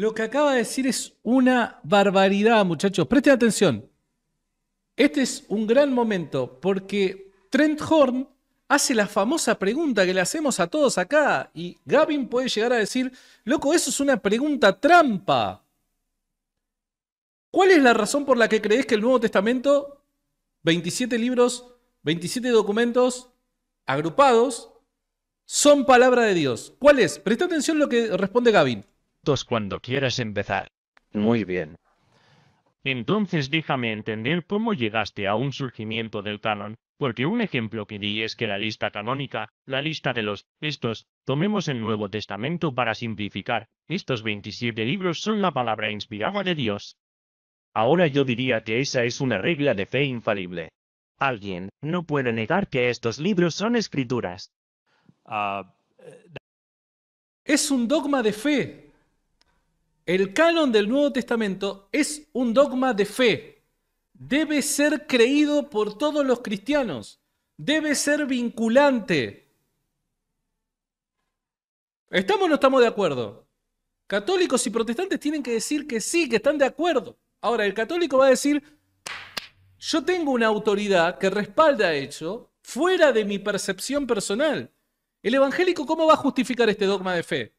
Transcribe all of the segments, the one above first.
Lo que acaba de decir es una barbaridad, muchachos. Presten atención. Este es un gran momento porque Trent Horn hace la famosa pregunta que le hacemos a todos acá y Gavin puede llegar a decir, loco, eso es una pregunta trampa. ¿Cuál es la razón por la que crees que el Nuevo Testamento, 27 libros, 27 documentos agrupados, son palabra de Dios? ¿Cuál es? Presta atención a lo que responde Gavin cuando quieras empezar. Muy bien. Entonces déjame entender cómo llegaste a un surgimiento del canon, porque un ejemplo que di es que la lista canónica, la lista de los estos, tomemos el Nuevo Testamento para simplificar, estos 27 libros son la palabra inspirada de Dios. Ahora yo diría que esa es una regla de fe infalible. Alguien no puede negar que estos libros son escrituras. Ah, eh, es un dogma de fe, el canon del Nuevo Testamento es un dogma de fe. Debe ser creído por todos los cristianos. Debe ser vinculante. ¿Estamos o no estamos de acuerdo? Católicos y protestantes tienen que decir que sí, que están de acuerdo. Ahora, el católico va a decir, yo tengo una autoridad que respalda hecho fuera de mi percepción personal. El evangélico, ¿cómo va a justificar este dogma de fe?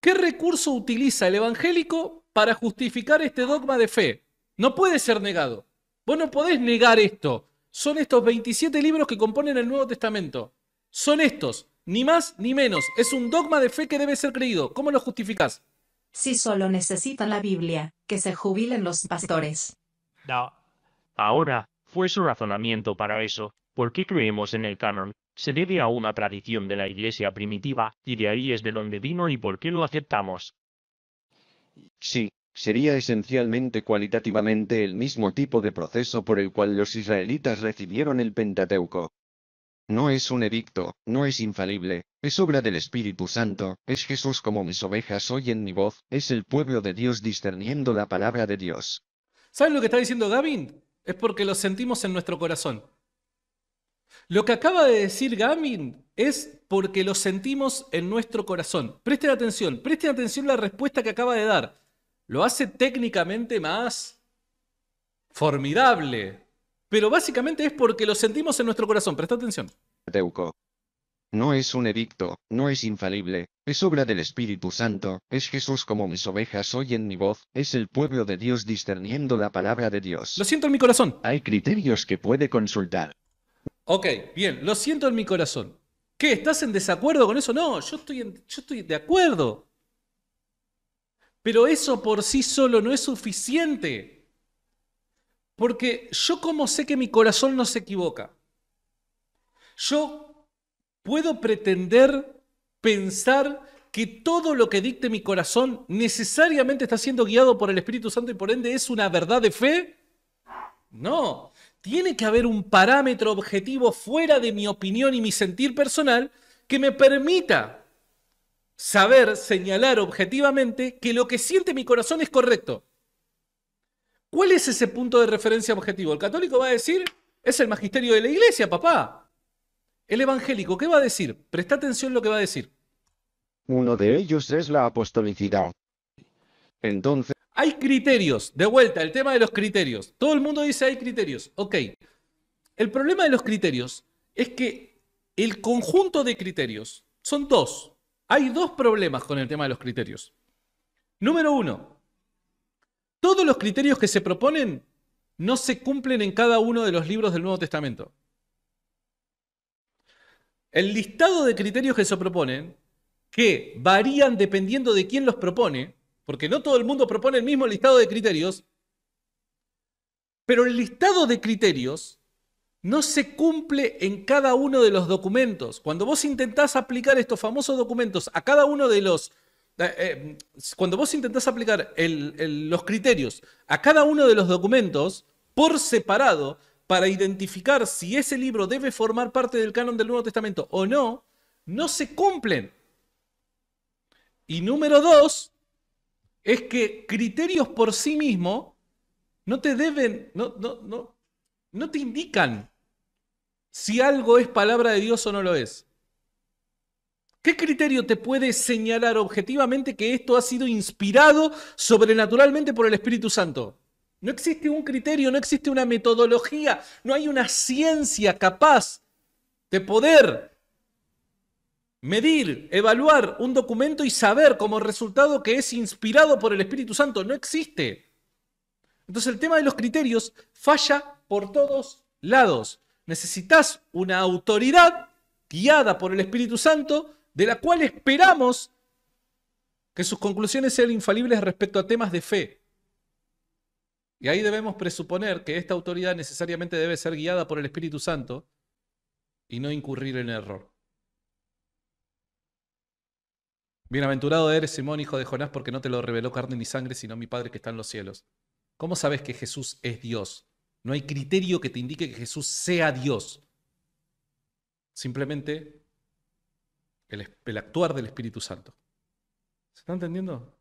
¿Qué recurso utiliza el evangélico para justificar este dogma de fe? No puede ser negado. Vos no podés negar esto. Son estos 27 libros que componen el Nuevo Testamento. Son estos, ni más ni menos. Es un dogma de fe que debe ser creído. ¿Cómo lo justificás? Si solo necesitan la Biblia, que se jubilen los pastores. No. Ahora, fue su razonamiento para eso. ¿Por qué creemos en el canon? se debe a una tradición de la iglesia primitiva, y de ahí es de donde vino y por qué lo aceptamos. Sí, sería esencialmente cualitativamente el mismo tipo de proceso por el cual los israelitas recibieron el Pentateuco. No es un edicto, no es infalible, es obra del Espíritu Santo, es Jesús como mis ovejas oyen mi voz, es el pueblo de Dios discerniendo la palabra de Dios. ¿Saben lo que está diciendo Gavin? Es porque lo sentimos en nuestro corazón. Lo que acaba de decir Gamin es porque lo sentimos en nuestro corazón. Presten atención, presten atención la respuesta que acaba de dar. Lo hace técnicamente más formidable, pero básicamente es porque lo sentimos en nuestro corazón. Presta atención. Teuco, No es un edicto, no es infalible, es obra del Espíritu Santo, es Jesús como mis ovejas oyen mi voz, es el pueblo de Dios discerniendo la palabra de Dios. Lo siento en mi corazón. Hay criterios que puede consultar. Ok, bien, lo siento en mi corazón. ¿Qué? ¿Estás en desacuerdo con eso? No, yo estoy, estoy de acuerdo. Pero eso por sí solo no es suficiente. Porque yo como sé que mi corazón no se equivoca. Yo puedo pretender pensar que todo lo que dicte mi corazón necesariamente está siendo guiado por el Espíritu Santo y por ende es una verdad de fe. No, tiene que haber un parámetro objetivo fuera de mi opinión y mi sentir personal que me permita saber, señalar objetivamente que lo que siente mi corazón es correcto. ¿Cuál es ese punto de referencia objetivo? El católico va a decir, es el magisterio de la iglesia, papá. El evangélico, ¿qué va a decir? Presta atención lo que va a decir. Uno de ellos es la apostolicidad. Entonces, hay criterios, de vuelta, el tema de los criterios. Todo el mundo dice hay criterios. Ok. El problema de los criterios es que el conjunto de criterios son dos. Hay dos problemas con el tema de los criterios. Número uno, todos los criterios que se proponen no se cumplen en cada uno de los libros del Nuevo Testamento. El listado de criterios que se proponen, que varían dependiendo de quién los propone, porque no todo el mundo propone el mismo listado de criterios, pero el listado de criterios no se cumple en cada uno de los documentos. Cuando vos intentás aplicar estos famosos documentos a cada uno de los... Eh, eh, cuando vos intentás aplicar los criterios a cada uno de los documentos por separado para identificar si ese libro debe formar parte del canon del Nuevo Testamento o no, no se cumplen. Y número dos, es que criterios por sí mismos no te deben, no, no, no, no te indican si algo es palabra de Dios o no lo es. ¿Qué criterio te puede señalar objetivamente que esto ha sido inspirado sobrenaturalmente por el Espíritu Santo? No existe un criterio, no existe una metodología, no hay una ciencia capaz de poder medir, evaluar un documento y saber como resultado que es inspirado por el Espíritu Santo. No existe. Entonces el tema de los criterios falla por todos lados. Necesitas una autoridad guiada por el Espíritu Santo de la cual esperamos que sus conclusiones sean infalibles respecto a temas de fe. Y ahí debemos presuponer que esta autoridad necesariamente debe ser guiada por el Espíritu Santo y no incurrir en error. Bienaventurado eres, Simón, hijo de Jonás, porque no te lo reveló carne ni sangre, sino mi Padre que está en los cielos. ¿Cómo sabes que Jesús es Dios? No hay criterio que te indique que Jesús sea Dios. Simplemente el, actuar del Espíritu Santo. ¿Se está entendiendo?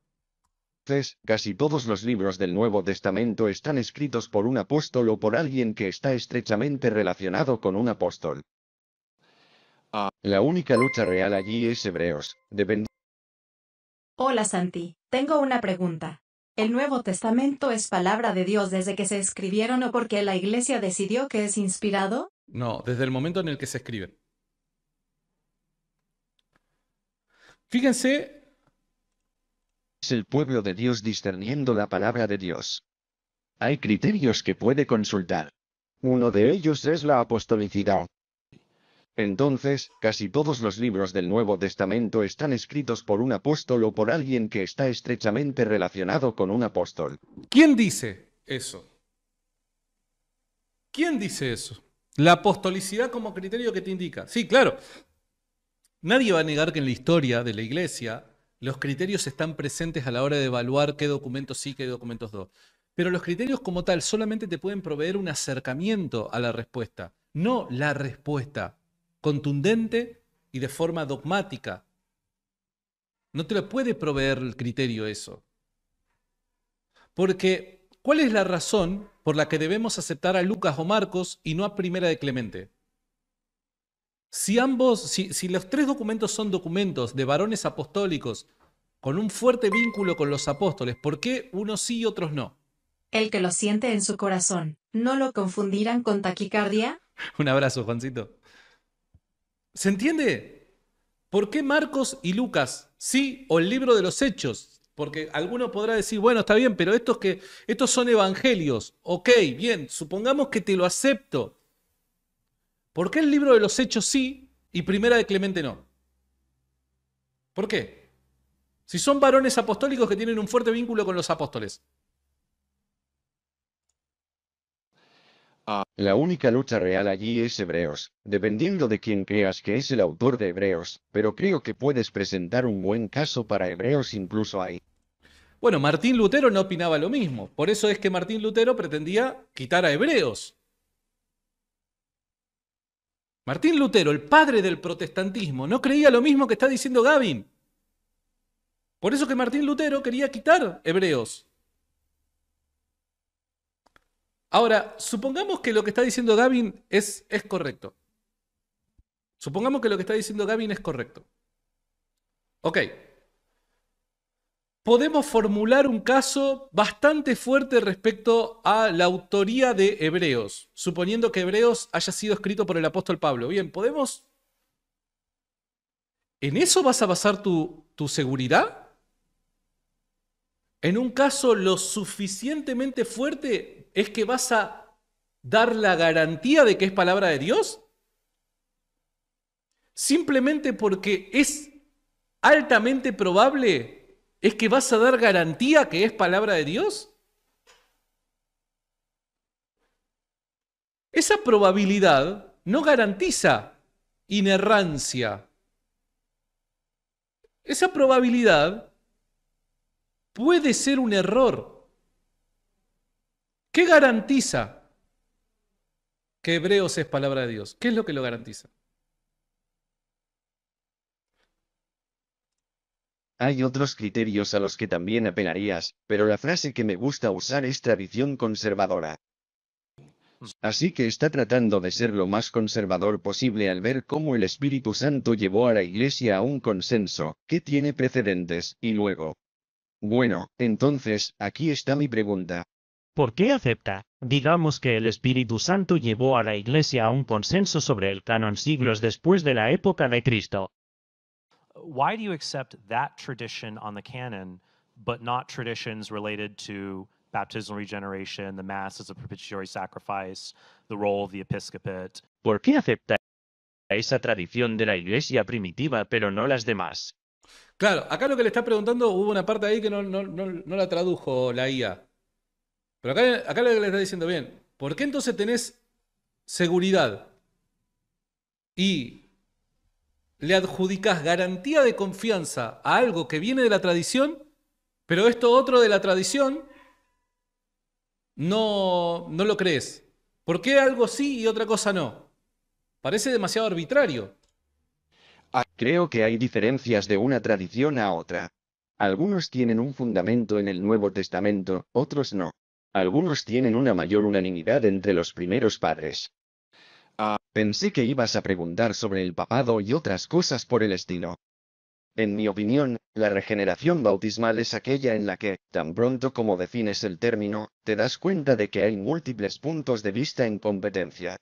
casi todos los libros del Nuevo Testamento están escritos por un apóstol o por alguien que está estrechamente relacionado con un apóstol. Ah. La única lucha real allí es Hebreos, dependiendo Hola Santi, tengo una pregunta. ¿El Nuevo Testamento es palabra de Dios desde que se escribieron o porque la Iglesia decidió que es inspirado? No, desde el momento en el que se escriben. Fíjense. Es el pueblo de Dios discerniendo la palabra de Dios. Hay criterios que puede consultar. Uno de ellos es la apostolicidad. Entonces, casi todos los libros del Nuevo Testamento están escritos por un apóstol o por alguien que está estrechamente relacionado con un apóstol. ¿Quién dice eso? ¿Quién dice eso? La apostolicidad como criterio que te indica. Sí, claro. Nadie va a negar que en la historia de la iglesia los criterios están presentes a la hora de evaluar qué documentos sí, qué documentos no. Pero los criterios como tal solamente te pueden proveer un acercamiento a la respuesta, no la respuesta contundente y de forma dogmática. No te lo puede proveer el criterio eso. Porque, ¿cuál es la razón por la que debemos aceptar a Lucas o Marcos y no a Primera de Clemente? Si ambos, si, los tres documentos son documentos de varones apostólicos con un fuerte vínculo con los apóstoles, ¿por qué unos sí y otros no? El que lo siente en su corazón, ¿no lo confundirán con taquicardia? un abrazo, Juancito. ¿Se entiende? ¿Por qué Marcos y Lucas? Sí, o el libro de los Hechos. Porque alguno podrá decir, bueno, está bien, pero estos, que, estos son evangelios. Ok, bien, supongamos que te lo acepto. ¿Por qué el libro de los Hechos sí y primera de Clemente no? ¿Por qué? Si son varones apostólicos que tienen un fuerte vínculo con los apóstoles. Ah. la única lucha real allí es Hebreos, dependiendo de quién creas que es el autor de Hebreos, pero creo que puedes presentar un buen caso para Hebreos incluso ahí. Bueno, Martín Lutero no opinaba lo mismo, por eso es que Martín Lutero pretendía quitar a Hebreos. Martín Lutero, el padre del protestantismo, no creía lo mismo que está diciendo Gavin. Por eso que Martín Lutero quería quitar Hebreos. Ahora, supongamos que lo que está diciendo Gavin es, es correcto. Supongamos que lo que está diciendo Gavin es correcto. Ok. Podemos formular un caso bastante fuerte respecto a la autoría de Hebreos, suponiendo que Hebreos haya sido escrito por el apóstol Pablo. Bien, ¿podemos ¿En eso vas a basar tu, tu, seguridad? ¿En un caso lo suficientemente fuerte es que vas a dar la garantía de que es palabra de Dios? Simplemente porque es altamente probable, es que vas a dar garantía que es palabra de Dios? Esa probabilidad no garantiza inerrancia. Esa probabilidad puede ser un error. ¿Qué garantiza que Hebreos es palabra de Dios? ¿Qué es lo que lo garantiza? Hay otros criterios a los que también apelarías, pero la frase que me gusta usar es tradición conservadora. Así que está tratando de ser lo más conservador posible al ver cómo el Espíritu Santo llevó a la Iglesia a un consenso, que tiene precedentes, y luego. Bueno, entonces, aquí está mi pregunta. ¿Por qué acepta? Digamos que el Espíritu Santo llevó a la Iglesia a un consenso sobre el canon siglos después de la época de Cristo. Why do you accept that tradition on the canon, but not traditions related to baptismal regeneration, the Mass as a propitiatory sacrifice, the role of the episcopate? ¿Por qué acepta esa tradición de la Iglesia primitiva, pero no las demás? Claro, acá lo que le está preguntando, hubo una parte ahí que no, no, no, no la tradujo la IA. Pero acá, acá lo que le está diciendo bien, ¿por qué entonces tenés seguridad y le adjudicas garantía de confianza a algo que viene de la tradición, pero esto otro de la tradición no, no lo crees? ¿Por qué algo sí y otra cosa no? Parece demasiado arbitrario. Ah, creo que hay diferencias de una tradición a otra. Algunos tienen un fundamento en el Nuevo Testamento, otros no. Algunos tienen una mayor unanimidad entre los primeros padres. Ah, pensé que ibas a preguntar sobre el papado y otras cosas por el estilo. En mi opinión, la regeneración bautismal es aquella en la que, tan pronto como defines el término, te das cuenta de que hay múltiples puntos de vista en competencia.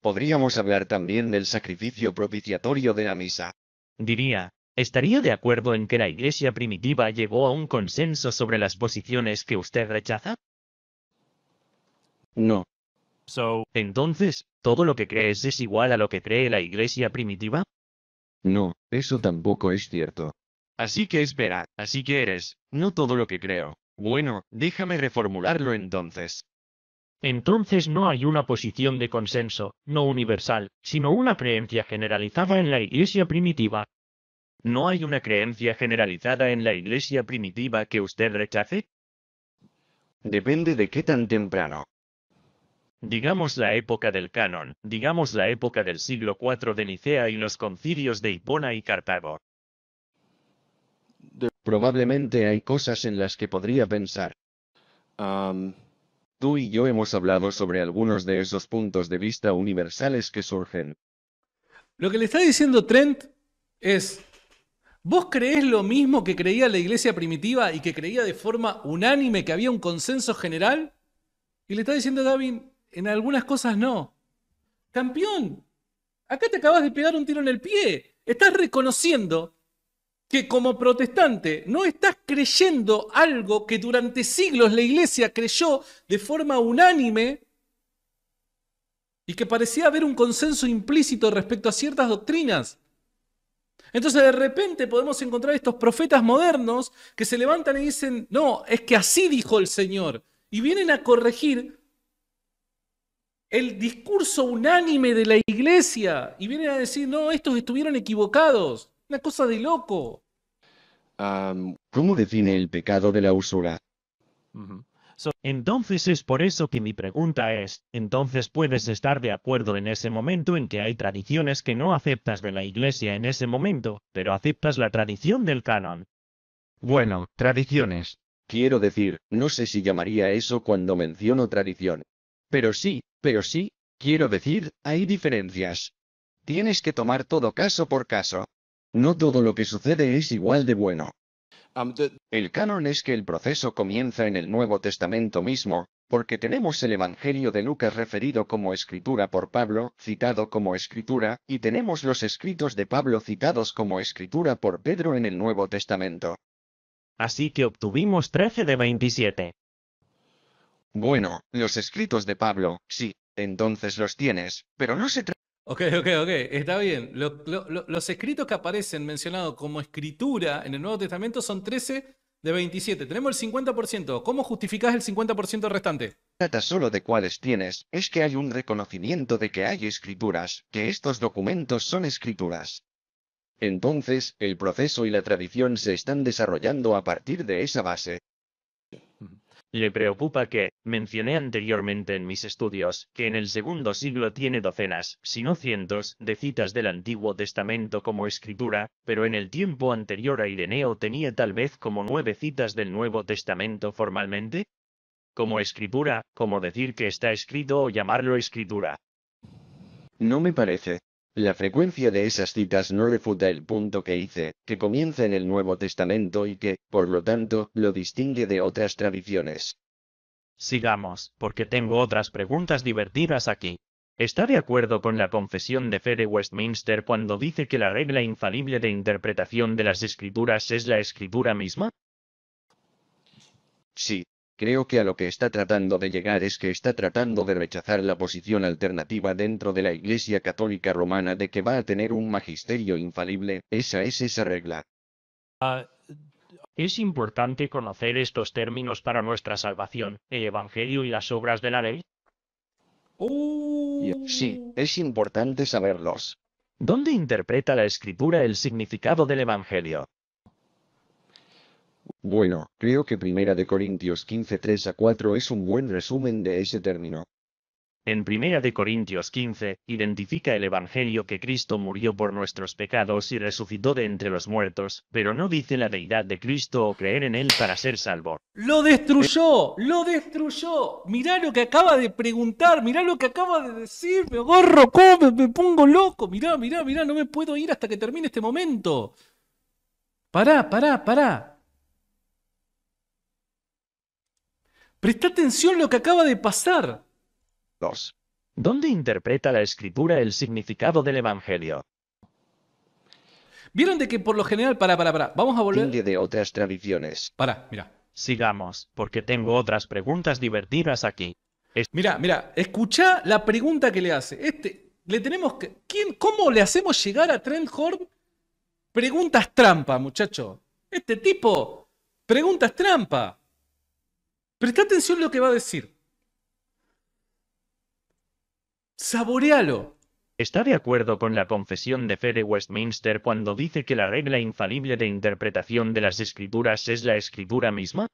Podríamos hablar también del sacrificio propiciatorio de la misa. Diría, estaría de acuerdo en que la Iglesia primitiva llegó a un consenso sobre las posiciones que usted rechaza? No. So, entonces, ¿todo lo que crees es igual a lo que cree la iglesia primitiva? No, eso tampoco es cierto. Así que espera, así que eres, no todo lo que creo. Bueno, déjame reformularlo entonces. Entonces no hay una posición de consenso, no universal, sino una creencia generalizada en la iglesia primitiva. ¿No hay una creencia generalizada en la iglesia primitiva que usted rechace? Depende de qué tan temprano digamos la época del canon, digamos la época del siglo IV de Nicea y los concilios de Hipona y Cartago. Probablemente hay cosas en las que podría pensar. tú y yo hemos hablado sobre algunos de esos puntos de vista universales que surgen. Lo que le está diciendo Trent es, ¿vos creés lo mismo que creía la iglesia primitiva y que creía de forma unánime que había un consenso general? Y le está diciendo a en algunas cosas no. Campeón, acá te acabas de pegar un tiro en el pie. Estás reconociendo que como protestante no estás creyendo algo que durante siglos la iglesia creyó de forma unánime y que parecía haber un consenso implícito respecto a ciertas doctrinas. Entonces de repente podemos encontrar estos profetas modernos que se levantan y dicen, no, es que así dijo el Señor. Y vienen a corregir el discurso unánime de la iglesia y vienen a decir, no, estos estuvieron equivocados. Una cosa de loco. ¿Cómo define el pecado de la usura? entonces es por eso que mi pregunta es, entonces puedes estar de acuerdo en ese momento en que hay tradiciones que no aceptas de la iglesia en ese momento, pero aceptas la tradición del canon. Bueno, tradiciones. Quiero decir, no sé si llamaría eso cuando menciono tradición. Pero sí, pero sí, quiero decir, hay diferencias. Tienes que tomar todo caso por caso. No todo lo que sucede es igual de bueno. El canon es que el proceso comienza en el Nuevo Testamento mismo, porque tenemos el Evangelio de Lucas referido como escritura por Pablo, citado como escritura, y tenemos los escritos de Pablo citados como escritura por Pedro en el Nuevo Testamento. Así que obtuvimos 13 de 27. Bueno, los escritos de Pablo, sí, entonces los tienes, pero no se trata... Ok, ok, ok, está bien. los escritos que aparecen mencionados como escritura en el Nuevo Testamento son 13 de 27. Tenemos el 50%. ¿Cómo justificás el 50% restante? Trata solo de cuáles tienes. Es que hay un reconocimiento de que hay escrituras, que estos documentos son escrituras. Entonces, el proceso y la tradición se están desarrollando a partir de esa base. Le preocupa que, mencioné anteriormente en mis estudios, que en el segundo siglo tiene docenas, si no cientos, de citas del Antiguo Testamento como escritura, pero en el tiempo anterior a Ireneo tenía tal vez como nueve citas del Nuevo Testamento formalmente. Como escritura, como decir que está escrito o llamarlo escritura. No me parece. La frecuencia de esas citas no refuta el punto que hice, que comienza en el Nuevo Testamento y que, por lo tanto, lo distingue de otras tradiciones. Sigamos, porque tengo otras preguntas divertidas aquí. ¿Está de acuerdo con la confesión de fe de Westminster cuando dice que la regla infalible de interpretación de las escrituras es la escritura misma? Sí, Creo que a lo que está tratando de llegar es que está tratando de rechazar la posición alternativa dentro de la Iglesia Católica Romana de que va a tener un magisterio infalible, esa es esa regla. Ah, es importante conocer estos términos para nuestra salvación, el Evangelio y las obras de la ley. Oh. Sí, es importante saberlos. ¿Dónde interpreta la escritura el significado del Evangelio? Bueno, creo que Primera de Corintios 15 3 a 4 es un buen resumen de ese término. En Primera de Corintios 15, identifica el Evangelio que Cristo murió por nuestros pecados y resucitó de entre los muertos, pero no dice la deidad de Cristo o creer en Él para ser salvo. ¡Lo destruyó! ¡Lo destruyó! Mirá lo que acaba de preguntar, mirá lo que acaba de decir, me gorro, come, me pongo loco, mirá, mirá, mirá, no me puedo ir hasta que termine este momento. Pará, pará, pará. Presta atención lo que acaba de pasar. 2. ¿Dónde interpreta la escritura el significado del Evangelio? Vieron de que por lo general, para, para, para, vamos a volver. de otras tradiciones. Para, mira. Sigamos, porque tengo otras preguntas divertidas aquí. Es... Mira, mira, escucha la pregunta que le hace. Este, le tenemos que, ¿quién, ¿Cómo le hacemos llegar a Trent Horn preguntas trampa, muchacho? Este tipo, preguntas trampa. Presta atención a lo que va a decir. Saborealo. Está de acuerdo con la confesión de Fede Westminster cuando dice que la regla infalible de interpretación de las escrituras es la escritura misma.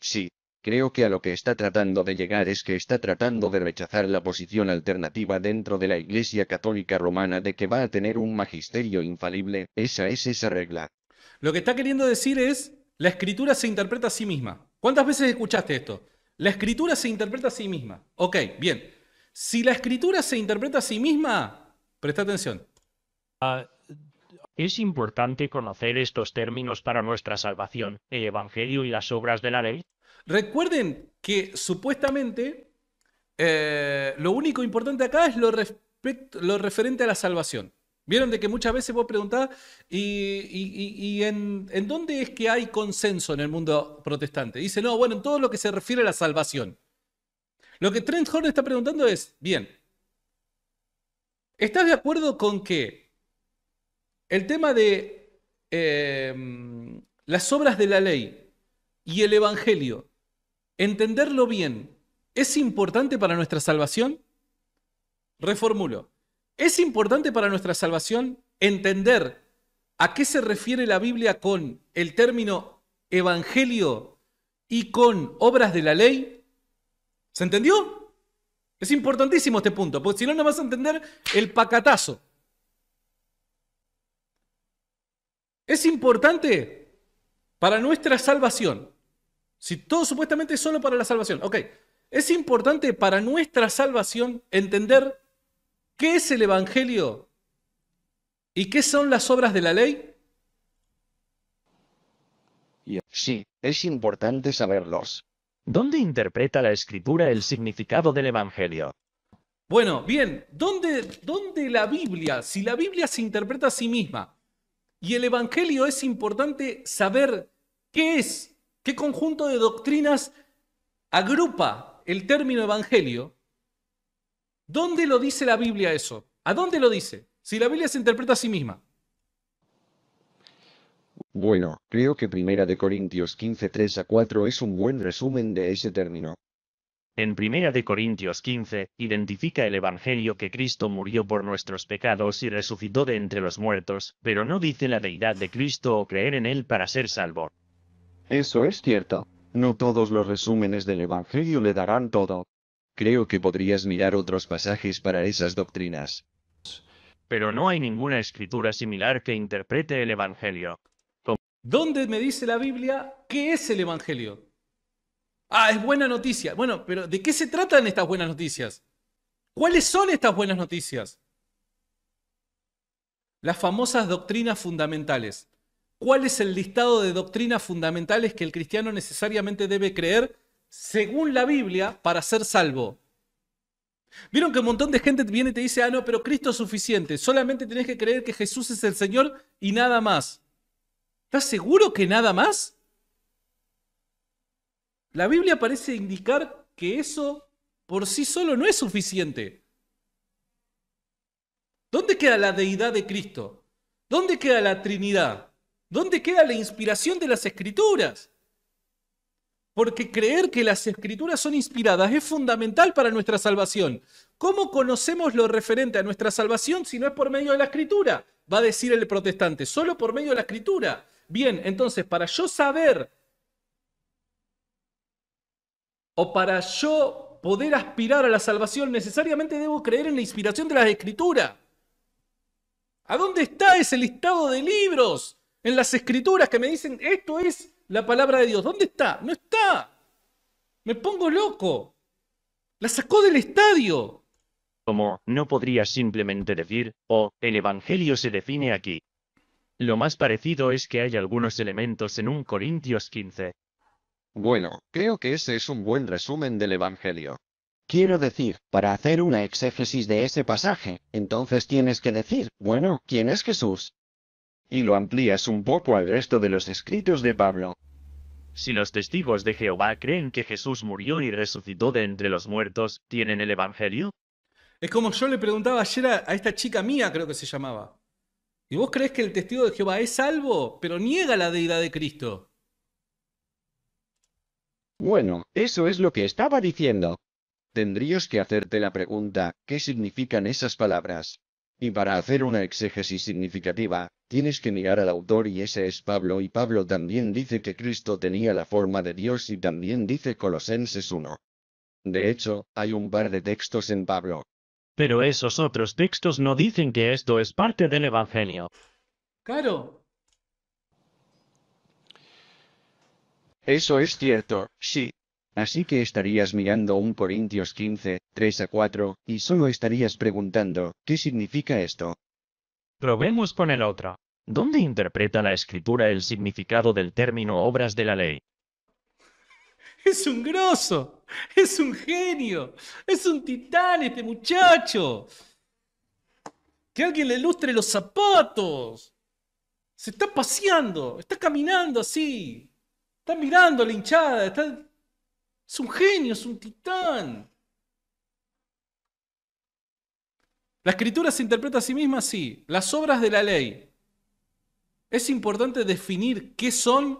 Sí, creo que a lo que está tratando de llegar es que está tratando de rechazar la posición alternativa dentro de la Iglesia Católica Romana de que va a tener un magisterio infalible, esa es esa regla. Lo que está queriendo decir es, la escritura se interpreta a sí misma. ¿Cuántas veces escuchaste esto? La escritura se interpreta a sí misma. Ok, bien. Si la escritura se interpreta a sí misma, presta atención. Ah, es importante conocer estos términos para nuestra salvación, el Evangelio y las obras de la ley. Recuerden que supuestamente eh, lo único importante acá es lo, respecto, lo referente a la salvación. Vieron de que muchas veces vos preguntás, ¿y, en, dónde es que hay consenso en el mundo protestante? Dice, no, bueno, en todo lo que se refiere a la salvación. Lo que Trent Horn está preguntando es, bien, ¿estás de acuerdo con que el tema de em, las obras de la ley y el Evangelio, entenderlo bien, es importante para nuestra salvación? Reformulo. Es importante para nuestra salvación entender a qué se refiere la Biblia con el término evangelio y con obras de la ley. ¿Se entendió? Es importantísimo este punto, porque si no, no vas a entender el pacatazo. Es importante para nuestra salvación. Si todo supuestamente es solo para la salvación. Ok, es importante para nuestra salvación entender ¿Qué es el Evangelio? ¿Y qué son las obras de la ley? Sí, es importante saberlos. ¿Dónde interpreta la escritura el significado del Evangelio? Bueno, bien, ¿dónde, ¿dónde la Biblia, si la Biblia se interpreta a sí misma y el Evangelio es importante saber qué es, qué conjunto de doctrinas agrupa el término Evangelio, ¿Dónde lo dice la Biblia eso? ¿A dónde lo dice? Si la Biblia se interpreta a sí misma. Bueno, creo que Primera de Corintios 15, 3 a 4 es un buen resumen de ese término. En Primera de Corintios 15, identifica el Evangelio que Cristo murió por nuestros pecados y resucitó de entre los muertos, pero no dice la deidad de Cristo o creer en Él para ser salvo. Eso es cierto. No todos los resúmenes del Evangelio le darán todo, Creo que podrías mirar otros pasajes para esas doctrinas. Pero no hay ninguna escritura similar que interprete el Evangelio. ¿Dónde me dice la Biblia qué es el Evangelio? Ah, es buena noticia. Bueno, pero ¿de qué se tratan estas buenas noticias? ¿Cuáles son estas buenas noticias? Las famosas doctrinas fundamentales. ¿Cuál es el listado de doctrinas fundamentales que el cristiano necesariamente debe creer según la Biblia para ser salvo. Vieron que un montón de gente viene y te dice, ah, no, pero Cristo es suficiente, solamente tenés que creer que Jesús es el Señor y nada más. ¿Estás seguro que nada más? La Biblia parece indicar que eso por sí solo no es suficiente. ¿Dónde queda la deidad de Cristo? ¿Dónde queda la Trinidad? ¿Dónde queda la inspiración de las Escrituras? porque creer que las escrituras son inspiradas es fundamental para nuestra salvación. ¿Cómo conocemos lo referente a nuestra salvación si no es por medio de la escritura? Va a decir el protestante, solo por medio de la escritura. Bien, entonces, para yo saber o para yo poder aspirar a la salvación, necesariamente debo creer en la inspiración de las escrituras. ¿A dónde está ese listado de libros en las escrituras que me dicen esto es la palabra de Dios. ¿Dónde está? No está. Me pongo loco. La sacó del estadio. Como no podría simplemente decir, oh, el Evangelio se define aquí. Lo más parecido es que hay algunos elementos en un Corintios 15. Bueno, creo que ese es un buen resumen del Evangelio. Quiero decir, para hacer una exégesis de ese pasaje, entonces tienes que decir, bueno, ¿quién es Jesús? y lo amplías un poco al resto de los escritos de Pablo. Si los testigos de Jehová creen que Jesús murió y resucitó de entre los muertos, ¿tienen el Evangelio? Es como yo le preguntaba ayer a, esta chica mía, creo que se llamaba. ¿Y vos crees que el testigo de Jehová es salvo, pero niega la deidad de Cristo? Bueno, eso es lo que estaba diciendo. Tendrías que hacerte la pregunta, ¿qué significan esas palabras? Y para hacer una exégesis significativa, Tienes que mirar al autor y ese es Pablo y Pablo también dice que Cristo tenía la forma de Dios y también dice Colosenses 1. De hecho, hay un par de textos en Pablo. Pero esos otros textos no dicen que esto es parte del Evangelio. Claro. Eso es cierto, sí. Así que estarías mirando un Corintios 15, 3 a 4, y solo estarías preguntando, ¿qué significa esto? Probemos con el otro. ¿Dónde interpreta la escritura el significado del término obras de la ley? Es un grosso, es un genio, es un titán este muchacho. Que alguien le ilustre los zapatos. Se está paseando, está caminando así. Está mirando a la hinchada, está... Es un genio, es un titán. ¿La escritura se interpreta a sí misma? Sí. Las obras de la ley. ¿Es importante definir qué son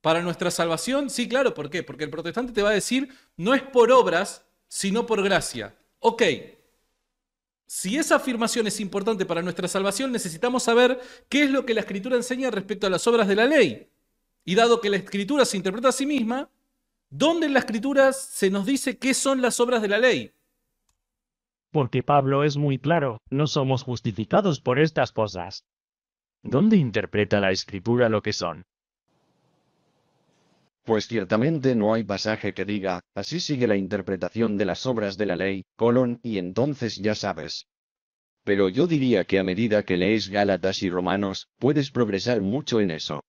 para nuestra salvación? Sí, claro, ¿por qué? Porque el protestante te va a decir, no es por obras, sino por gracia. Ok, si esa afirmación es importante para nuestra salvación, necesitamos saber qué es lo que la escritura enseña respecto a las obras de la ley. Y dado que la escritura se interpreta a sí misma, ¿dónde en la escritura se nos dice qué son las obras de la ley? Porque Pablo es muy claro, no somos justificados por estas cosas. ¿Dónde interpreta la escritura lo que son? Pues ciertamente no hay pasaje que diga, así sigue la interpretación de las obras de la ley, colon, y entonces ya sabes. Pero yo diría que a medida que lees Gálatas y Romanos, puedes progresar mucho en eso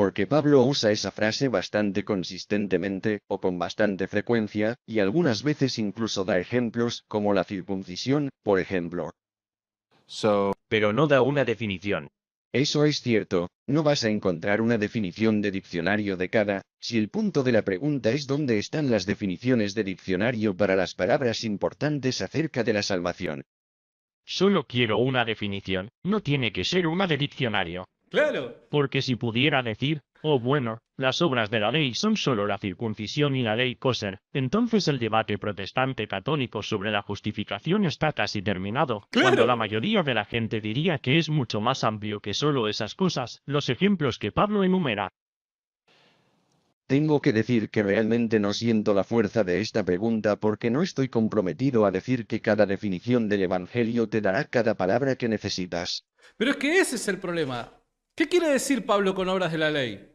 porque Pablo usa esa frase bastante consistentemente, o con bastante frecuencia, y algunas veces incluso da ejemplos, como la circuncisión, por ejemplo. So, pero no da una definición. Eso es cierto, no vas a encontrar una definición de diccionario de cada, si el punto de la pregunta es dónde están las definiciones de diccionario para las palabras importantes acerca de la salvación. Solo quiero una definición, no tiene que ser una de diccionario. Claro. Porque si pudiera decir, oh bueno, las obras de la ley son solo la circuncisión y la ley coser, entonces el debate protestante católico sobre la justificación está casi terminado, cuando la mayoría de la gente diría que es mucho más amplio que solo esas cosas, los ejemplos que Pablo enumera. Tengo que decir que realmente no siento la fuerza de esta pregunta porque no estoy comprometido a decir que cada definición del Evangelio te dará cada palabra que necesitas. Pero es que ese es el problema. ¿Qué quiere decir Pablo con obras de la ley?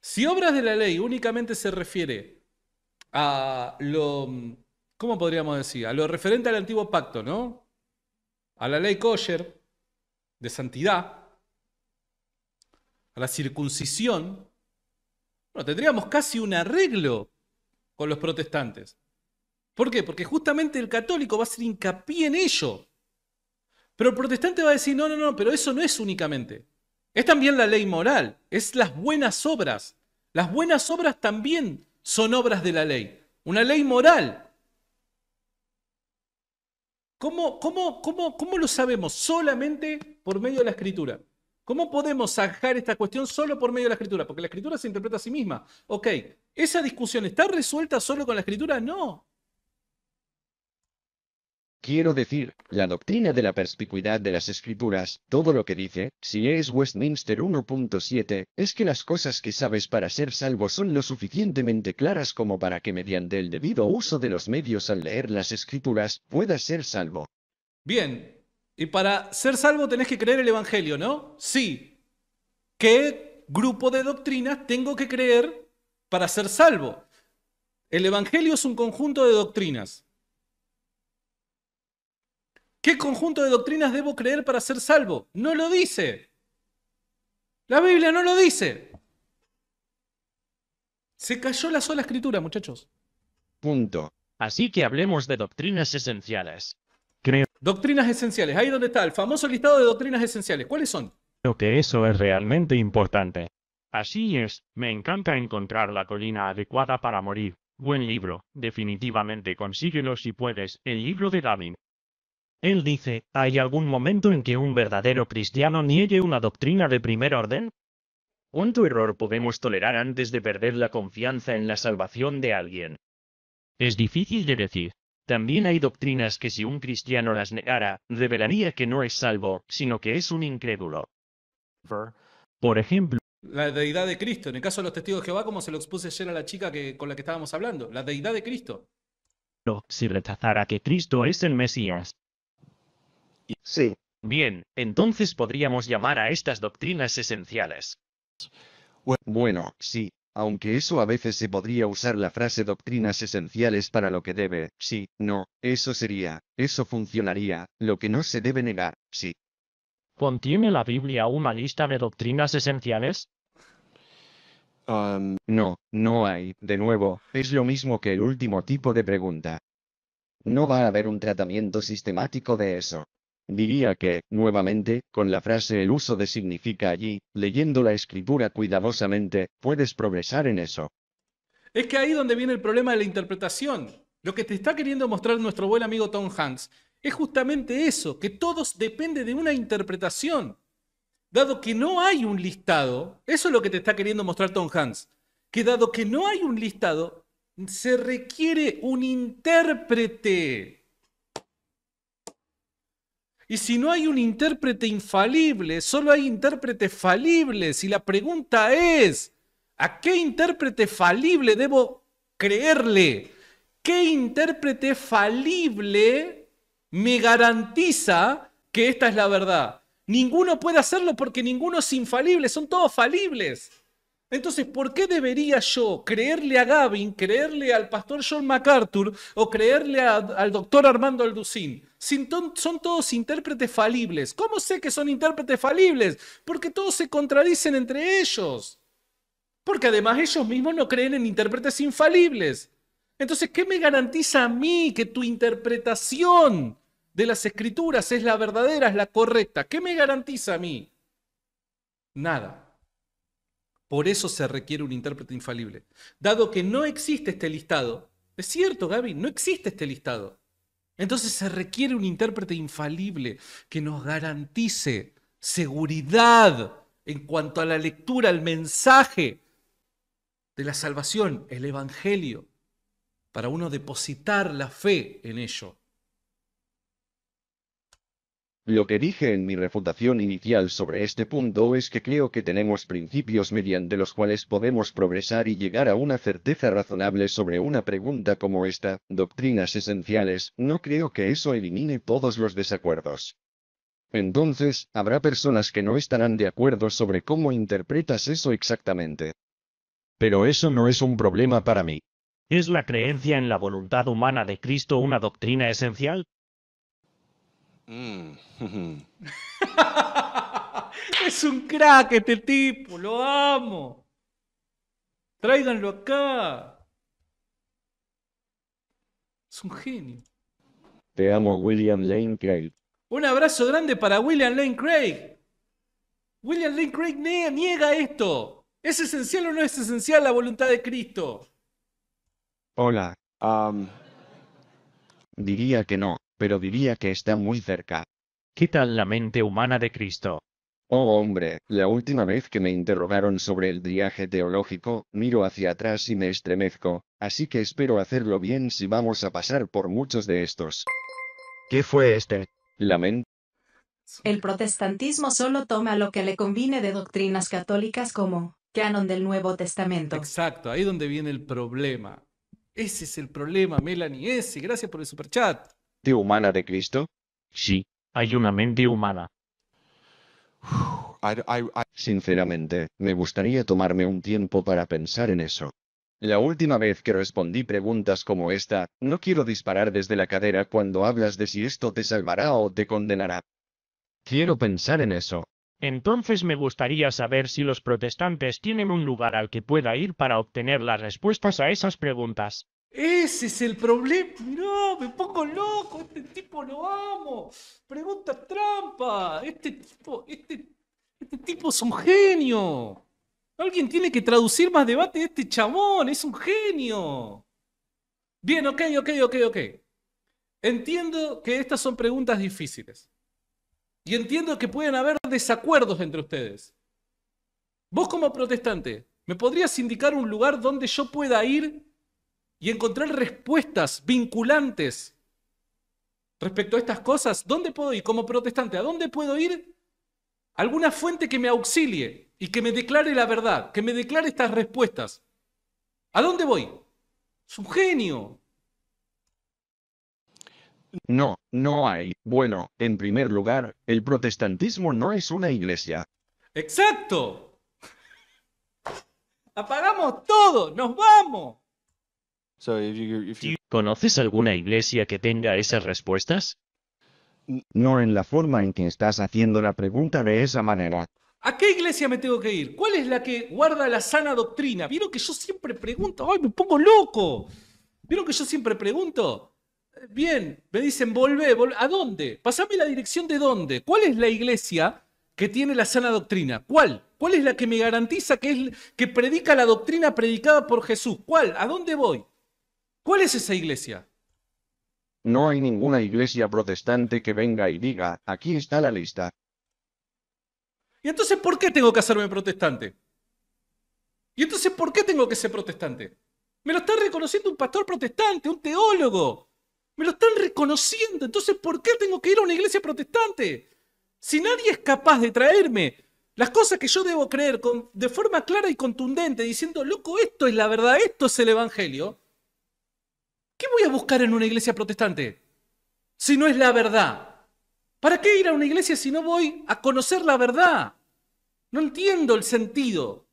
Si obras de la ley únicamente se refiere a lo, ¿cómo podríamos decir? A lo referente al antiguo pacto, ¿no? A la ley kosher, de santidad, a la circuncisión, bueno, tendríamos casi un arreglo con los protestantes. ¿Por qué? Porque justamente el católico va a hacer hincapié en ello. Pero el protestante va a decir, no, no, no, pero eso no es únicamente. Es también la ley moral, es las buenas obras. Las buenas obras también son obras de la ley, una ley moral. ¿Cómo, cómo, cómo, cómo lo sabemos? Solamente por medio de la escritura. ¿Cómo podemos sacar esta cuestión solo por medio de la escritura? Porque la escritura se interpreta a sí misma. Ok, ¿esa discusión está resuelta solo con la escritura? No. Quiero decir, la doctrina de la perspicuidad de las escrituras, todo lo que dice, si es Westminster 1.7, es que las cosas que sabes para ser salvo son lo suficientemente claras como para que mediante el debido uso de los medios al leer las escrituras, puedas ser salvo. Bien, y para ser salvo tenés que creer el Evangelio, ¿no? Sí. ¿Qué grupo de doctrinas tengo que creer para ser salvo? El Evangelio es un conjunto de doctrinas. ¿Qué conjunto de doctrinas debo creer para ser salvo? No lo dice. La Biblia no lo dice. Se cayó la sola escritura, muchachos. Punto. Así que hablemos de doctrinas esenciales. Creo. Doctrinas esenciales. Ahí donde está el famoso listado de doctrinas esenciales. ¿Cuáles son? Creo que eso es realmente importante. Así es, me encanta encontrar la colina adecuada para morir. Buen libro, definitivamente consíguelo si puedes, el libro de Darwin. Él dice, ¿hay algún momento en que un verdadero cristiano niegue una doctrina de primer orden? ¿Cuánto error podemos tolerar antes de perder la confianza en la salvación de alguien? Es difícil de decir. También hay doctrinas que si un cristiano las negara, revelaría que no es salvo, sino que es un incrédulo. Por ejemplo, la deidad de Cristo. En el caso de los testigos de Jehová, como se lo expuse ayer a la chica con la que estábamos hablando, la deidad de Cristo. No, si rechazara que Cristo es el Mesías, Sí. Bien, entonces podríamos llamar a estas doctrinas esenciales. Bueno, sí, aunque eso a veces se podría usar la frase doctrinas esenciales para lo que debe, sí, no, eso sería, eso funcionaría, lo que no se debe negar, sí. ¿Contiene la Biblia una lista de doctrinas esenciales? Um, no, no hay, de nuevo, es lo mismo que el último tipo de pregunta. No va a haber un tratamiento sistemático de eso. Diría que, nuevamente, con la frase el uso de significa allí, leyendo la escritura cuidadosamente, puedes progresar en eso. Es que ahí donde viene el problema de la interpretación. Lo que te está queriendo mostrar nuestro buen amigo Tom Hanks es justamente eso, que todo depende de una interpretación. Dado que no hay un listado, eso es lo que te está queriendo mostrar Tom Hanks, que dado que no hay un listado, se requiere un intérprete. Y si no hay un intérprete infalible, solo hay intérpretes falibles. Y la pregunta es, ¿a qué intérprete falible debo creerle? ¿Qué intérprete falible me garantiza que esta es la verdad? Ninguno puede hacerlo porque ninguno es infalible, son todos falibles. Entonces, ¿por qué debería yo creerle a Gavin, creerle al pastor John MacArthur o creerle al doctor Armando Alducín? son todos intérpretes falibles. ¿Cómo sé que son intérpretes falibles? Porque todos se contradicen entre ellos. Porque además ellos mismos no creen en intérpretes infalibles. Entonces, ¿qué me garantiza a mí que tu interpretación de las escrituras es la verdadera, es la correcta? ¿Qué me garantiza a mí? Nada. Por eso se requiere un intérprete infalible. Dado que no existe este listado, es cierto, Gaby, no existe este listado. Entonces se requiere un intérprete infalible que nos garantice seguridad en cuanto a la lectura, al mensaje de la salvación, el Evangelio, para uno depositar la fe en ello. Lo que dije en mi refutación inicial sobre este punto es que creo que tenemos principios mediante los cuales podemos progresar y llegar a una certeza razonable sobre una pregunta como esta, doctrinas esenciales, no creo que eso elimine todos los desacuerdos. Entonces, habrá personas que no estarán de acuerdo sobre cómo interpretas eso exactamente. Pero eso no es un problema para mí. ¿Es la creencia en la voluntad humana de Cristo una doctrina esencial? Mm. es un crack este tipo, lo amo. traiganlo acá. Es un genio. Te amo, William Lane Craig. Un abrazo grande para William Lane Craig. William Lane Craig niega, esto. ¿Es esencial o no es esencial la voluntad de Cristo? Hola. diría que no pero diría que está muy cerca. ¿Qué tal la mente humana de Cristo? Oh hombre, la última vez que me interrogaron sobre el viaje teológico, miro hacia atrás y me estremezco, así que espero hacerlo bien si vamos a pasar por muchos de estos. ¿Qué fue este? La mente. El protestantismo solo toma lo que le conviene de doctrinas católicas como canon del Nuevo Testamento. Exacto, ahí donde viene el problema. Ese es el problema, Melanie. Ese, gracias por el superchat humana de Cristo? Sí, hay una mente humana. Sinceramente, me gustaría tomarme un tiempo para pensar en eso. La última vez que respondí preguntas como esta, no quiero disparar desde la cadera cuando hablas de si esto te salvará o te condenará. Quiero pensar en eso. Entonces me gustaría saber si los protestantes tienen un lugar al que pueda ir para obtener las respuestas a esas preguntas. Ese es el problema. No, me pongo loco. Este tipo lo amo. Pregunta trampa. Este tipo, este, este tipo es un genio. Alguien tiene que traducir más debate de este chamón. Es un genio. Bien, ok, ok, ok, ok. Entiendo que estas son preguntas difíciles. Y entiendo que pueden haber desacuerdos entre ustedes. Vos como protestante, ¿me podrías indicar un lugar donde yo pueda ir y encontrar respuestas vinculantes respecto a estas cosas. ¿Dónde puedo ir como protestante? ¿A dónde puedo ir? Alguna fuente que me auxilie y que me declare la verdad, que me declare estas respuestas. ¿A dónde voy? su genio. No, no hay. Bueno, en primer lugar, el protestantismo no es una iglesia. Exacto. Apagamos todo, nos vamos. ¿Conoces alguna iglesia que tenga esas respuestas? No en la forma en que estás haciendo la pregunta de esa manera. ¿A qué iglesia me tengo que ir? ¿Cuál es la que guarda la sana doctrina? Vieron que yo siempre pregunto, ¡ay, me pongo loco! Vieron que yo siempre pregunto. Bien, me dicen, volvé, volvé. ¿a dónde? Pasame la dirección de dónde. ¿Cuál es la iglesia que tiene la sana doctrina? ¿Cuál? ¿Cuál es la que me garantiza que, es, que predica la doctrina predicada por Jesús? ¿Cuál? ¿A dónde voy? ¿Cuál es esa iglesia? No hay ninguna iglesia protestante que venga y diga, aquí está la lista. ¿Y entonces por qué tengo que hacerme protestante? ¿Y entonces por qué tengo que ser protestante? Me lo está reconociendo un pastor protestante, un teólogo. Me lo están reconociendo. Entonces, ¿por qué tengo que ir a una iglesia protestante? Si nadie es capaz de traerme las cosas que yo debo creer con, de forma clara y contundente, diciendo, loco, esto es la verdad, esto es el Evangelio, ¿Qué voy a buscar en una iglesia protestante si no es la verdad? ¿Para qué ir a una iglesia si no voy a conocer la verdad? No entiendo el sentido.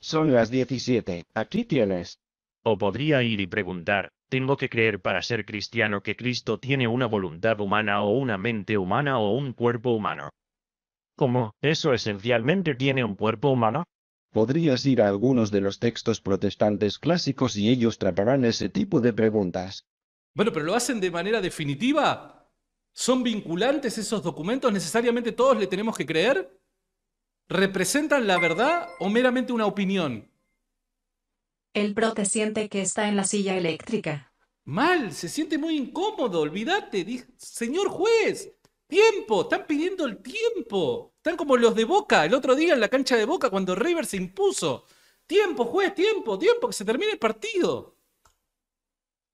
Son las 17. Aquí tienes. O podría ir y preguntar, ¿tengo que creer para ser cristiano que Cristo tiene una voluntad humana o una mente humana o un cuerpo humano? ¿Cómo? ¿Eso esencialmente tiene un cuerpo humano? Podrías ir a algunos de los textos protestantes clásicos y ellos tratarán ese tipo de preguntas. Bueno, pero lo hacen de manera definitiva. ¿Son vinculantes esos documentos? ¿Necesariamente todos le tenemos que creer? ¿Representan la verdad o meramente una opinión? El prote que está en la silla eléctrica. Mal, se siente muy incómodo, olvídate. Señor juez, Tiempo, están pidiendo el tiempo. Están como los de Boca, el otro día en la cancha de Boca cuando River se impuso. Tiempo, juez, tiempo, tiempo, que se termine el partido.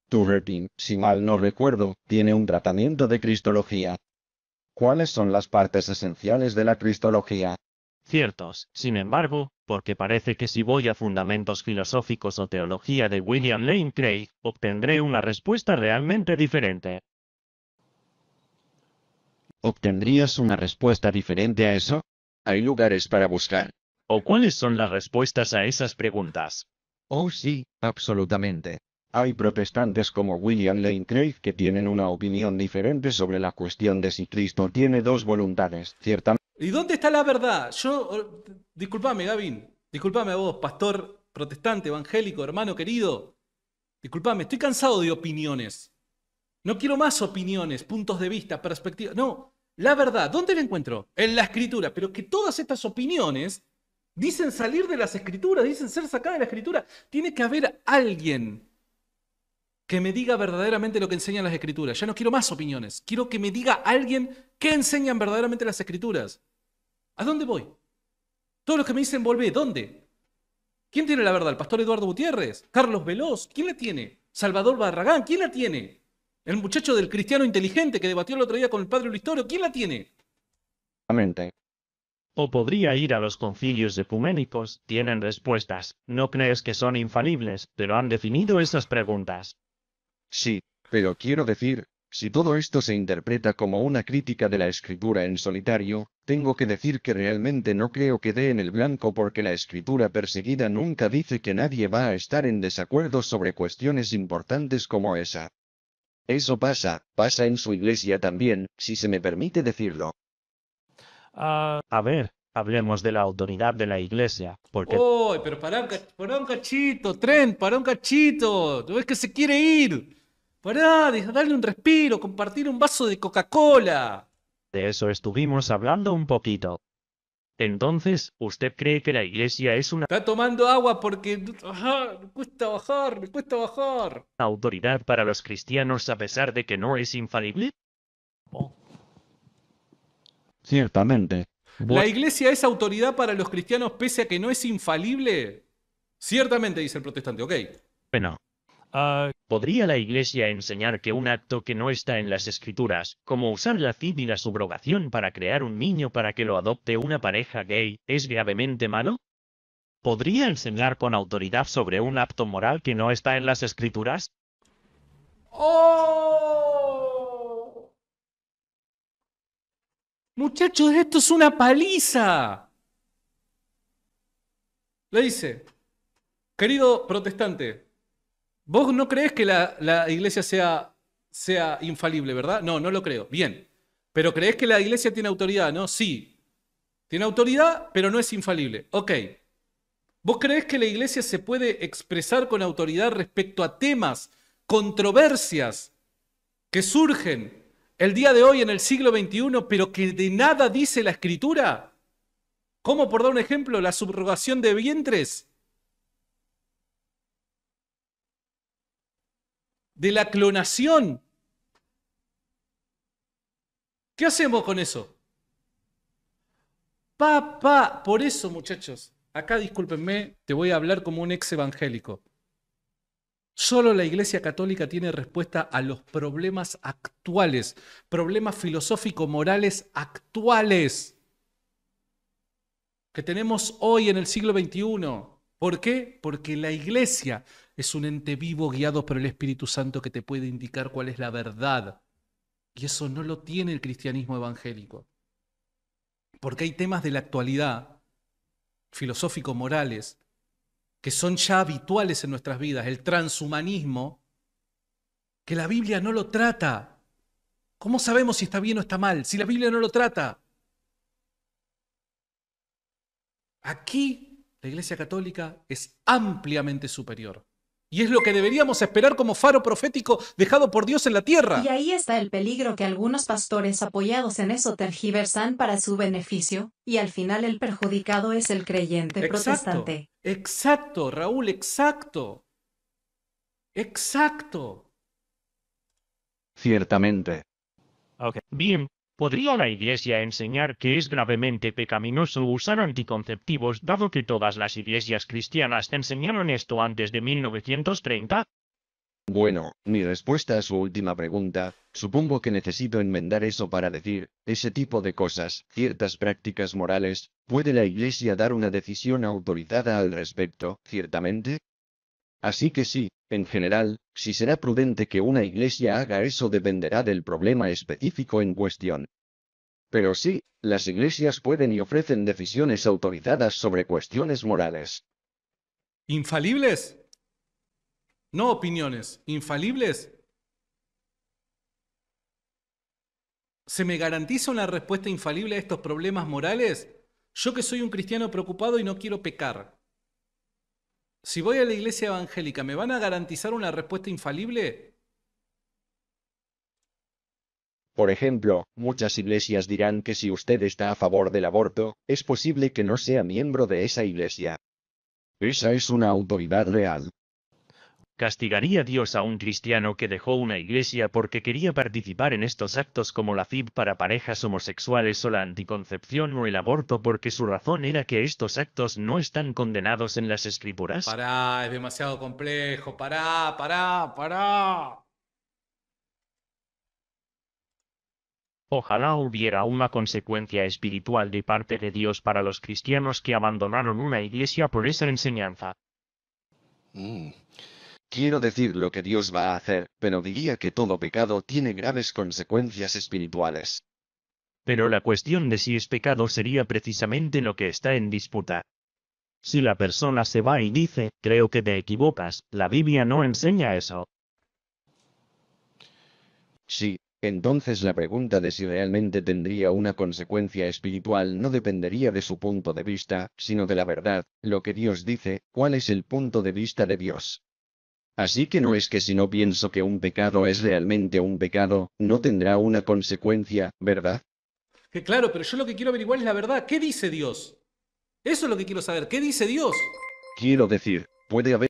Turretin, si mal no recuerdo, tiene un tratamiento de cristología. ¿Cuáles son las partes esenciales de la cristología? Ciertos, sin embargo, porque parece que si voy a fundamentos filosóficos o teología de William Lane Craig, obtendré una respuesta realmente diferente. ¿Obtendrías una respuesta diferente a eso? Hay lugares para buscar. ¿O cuáles son las respuestas a esas preguntas? Oh sí, absolutamente. Hay protestantes como William Lane Craig que tienen una opinión diferente sobre la cuestión de si Cristo tiene dos voluntades, ciertamente. ¿Y dónde está la verdad? Yo, oh, disculpame Gavin, disculpame a vos, pastor protestante, evangélico, hermano querido. Disculpame, estoy cansado de opiniones. No quiero más opiniones, puntos de vista, perspectivas. No, la verdad, ¿dónde la encuentro? En la escritura, pero que todas estas opiniones dicen salir de las escrituras, dicen ser sacadas de la escritura. Tiene que haber alguien que me diga verdaderamente lo que enseñan las escrituras. Ya no quiero más opiniones, quiero que me diga alguien qué enseñan verdaderamente las escrituras. ¿A dónde voy? Todos los que me dicen volvé, ¿dónde? ¿Quién tiene la verdad? ¿El pastor Eduardo Gutiérrez? ¿Carlos Veloz? ¿Quién la tiene? ¿Salvador Barragán? ¿Quién la tiene? El muchacho del cristiano inteligente que debatió el otro día con el padre Luis ¿quién la tiene? Exactamente. O podría ir a los concilios ecuménicos, tienen respuestas. No crees que son infalibles, pero han definido esas preguntas. Sí, pero quiero decir, si todo esto se interpreta como una crítica de la escritura en solitario, tengo que decir que realmente no creo que dé en el blanco porque la escritura perseguida nunca dice que nadie va a estar en desacuerdo sobre cuestiones importantes como esa. Eso pasa, pasa en su iglesia también, si se me permite decirlo. Ah, a ver, hablemos de la autoridad de la iglesia, porque... ¡Oh, pero para un, cachito, tren, para un cachito! ¿Tú ves que se quiere ir? Pará, dale un respiro, compartir un vaso de Coca-Cola. De eso estuvimos hablando un poquito. Entonces, ¿usted cree que la iglesia es una... Está tomando agua porque... Ajá, cuesta bajar, me cuesta bajar. Autoridad para los cristianos a pesar de que no es infalible? Ciertamente. ¿La iglesia es autoridad para los cristianos pese a que no es infalible? Ciertamente, dice el protestante, ok. Bueno, Ah, ¿Podría la Iglesia enseñar que un acto que no está en las escrituras, como usar la cid y la subrogación para crear un niño para que lo adopte una pareja gay, es gravemente malo? ¿Podría enseñar con autoridad sobre un acto moral que no está en las escrituras? ¡Oh! Muchachos, esto es una paliza. Le dice, querido protestante, Vos no crees que la, iglesia sea, sea infalible, ¿verdad? No, no lo creo. Bien. Pero crees que la iglesia tiene autoridad, ¿no? Sí. Tiene autoridad, pero no es infalible. Ok. ¿Vos crees que la iglesia se puede expresar con autoridad respecto a temas, controversias que surgen el día de hoy en el siglo XXI, pero que de nada dice la escritura? ¿Cómo, por dar un ejemplo, la subrogación de vientres? de la clonación. ¿Qué hacemos con eso? Papá, por eso muchachos, acá discúlpenme, te voy a hablar como un ex evangélico. Solo la Iglesia Católica tiene respuesta a los problemas actuales, problemas filosófico-morales actuales que tenemos hoy en el siglo XXI. ¿Por qué? Porque la Iglesia es un ente vivo guiado por el Espíritu Santo que te puede indicar cuál es la verdad. Y eso no lo tiene el cristianismo evangélico. Porque hay temas de la actualidad, filosófico-morales, que son ya habituales en nuestras vidas. El transhumanismo, que la Biblia no lo trata. ¿Cómo sabemos si está bien o está mal? Si la Biblia no lo trata. Aquí la Iglesia Católica es ampliamente superior. Y es lo que deberíamos esperar como faro profético dejado por Dios en la tierra. Y ahí está el peligro que algunos pastores apoyados en eso tergiversan para su beneficio, y al final el perjudicado es el creyente protestante. Exacto, Raúl, exacto. Exacto. Ciertamente. Bien, ¿Podría la Iglesia enseñar que es gravemente pecaminoso usar anticonceptivos dado que todas las iglesias cristianas enseñaron esto antes de 1930? Bueno, mi respuesta a su última pregunta, supongo que necesito enmendar eso para decir, ese tipo de cosas, ciertas prácticas morales, ¿puede la Iglesia dar una decisión autorizada al respecto? Ciertamente, Así que sí, en general, si será prudente que una iglesia haga eso dependerá del problema específico en cuestión. Pero sí, las iglesias pueden y ofrecen decisiones autorizadas sobre cuestiones morales. Infalibles. No opiniones, infalibles. ¿Se me garantiza una respuesta infalible a estos problemas morales? Yo que soy un cristiano preocupado y no quiero pecar si voy a la iglesia evangélica, ¿me van a garantizar una respuesta infalible? Por ejemplo, muchas iglesias dirán que si usted está a favor del aborto, es posible que no sea miembro de esa iglesia. Esa es una autoridad real, ¿Castigaría Dios a un cristiano que dejó una iglesia porque quería participar en estos actos como la FIB para parejas homosexuales o la anticoncepción o el aborto porque su razón era que estos actos no están condenados en las escrituras? ¡Para! es demasiado complejo, ¡Para! ¡Para! ¡Para! Ojalá hubiera una consecuencia espiritual de parte de Dios para los cristianos que abandonaron una iglesia por esa enseñanza. Mm. Quiero decir lo que Dios va a hacer, pero diría que todo pecado tiene graves consecuencias espirituales. Pero la cuestión de si es pecado sería precisamente lo que está en disputa. Si la persona se va y dice, creo que te equivocas, la Biblia no enseña eso. Sí, entonces la pregunta de si realmente tendría una consecuencia espiritual no dependería de su punto de vista, sino de la verdad, lo que Dios dice, cuál es el punto de vista de Dios. Así que no es que si no pienso que un pecado es realmente un pecado, no tendrá una consecuencia, ¿verdad? Que claro, pero yo lo que quiero averiguar es la verdad. ¿Qué dice Dios? Eso es lo que quiero saber. ¿Qué dice Dios? Quiero decir, puede haber...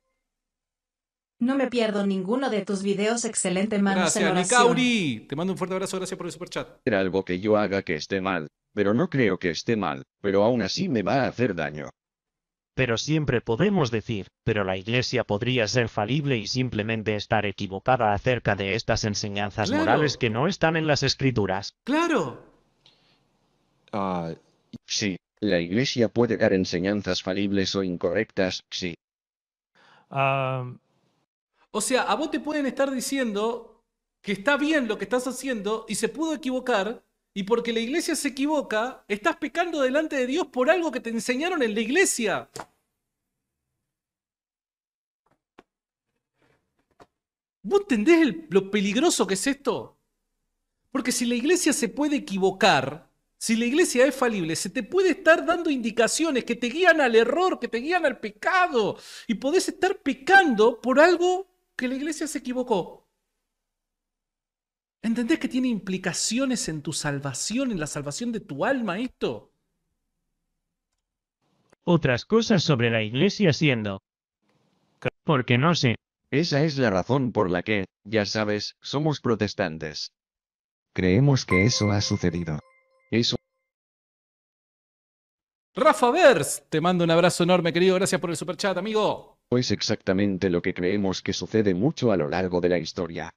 No me pierdo ninguno de tus videos. Excelente manos Gracias, en oración. Te mando un fuerte abrazo. Gracias por el superchat. Era algo que yo haga que esté mal, pero no creo que esté mal, pero aún así me va a hacer daño. Pero siempre podemos decir, pero la Iglesia podría ser falible y simplemente estar equivocada acerca de estas enseñanzas morales que no están en las escrituras. Claro. Ah, sí, la Iglesia puede dar enseñanzas falibles o incorrectas, sí. Ah, o sea, a vos te pueden estar diciendo que está bien lo que estás haciendo y se pudo equivocar, y porque la iglesia se equivoca, estás pecando delante de Dios por algo que te enseñaron en la iglesia. ¿Vos entendés lo peligroso que es esto? Porque si la iglesia se puede equivocar, si la iglesia es falible, se te puede estar dando indicaciones que te guían al error, que te guían al pecado, y podés estar pecando por algo que la iglesia se equivocó. ¿Entendés que tiene implicaciones en tu salvación, en la salvación de tu alma esto? Otras cosas sobre la iglesia siendo. Porque no sé. Esa es la razón por la que, ya sabes, somos protestantes. Creemos que eso ha sucedido. Eso. Rafa Vers, te mando un abrazo enorme, querido. Gracias por el superchat, amigo. Pues exactamente lo que creemos que sucede mucho a lo largo de la historia.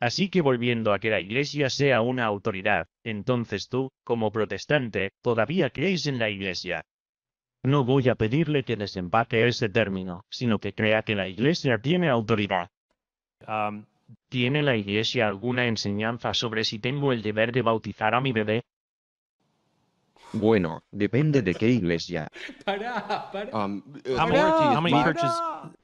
Así que volviendo a que la Iglesia sea una autoridad, entonces tú, como protestante, todavía crees en la Iglesia. No voy a pedirle que desempaque ese término, sino que crea que la Iglesia tiene autoridad. Um, ¿Tiene la Iglesia alguna enseñanza sobre si tengo el deber de bautizar a mi bebé? Bueno, depende de qué iglesia. Um, eh,